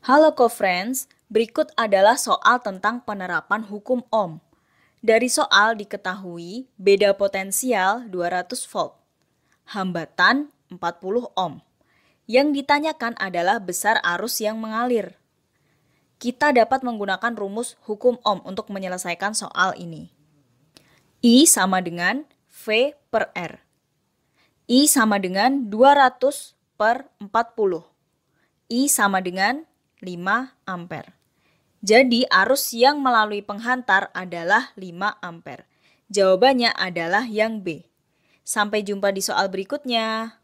Halo co-friends, berikut adalah soal tentang penerapan hukum Ohm. Dari soal diketahui beda potensial 200 volt, hambatan 40 ohm. Yang ditanyakan adalah besar arus yang mengalir. Kita dapat menggunakan rumus hukum Ohm untuk menyelesaikan soal ini. I sama dengan V per R. I sama dengan 200 per 40. I sama dengan 5 ampere. Jadi arus yang melalui penghantar adalah 5 ampere. Jawabannya adalah yang B. Sampai jumpa di soal berikutnya.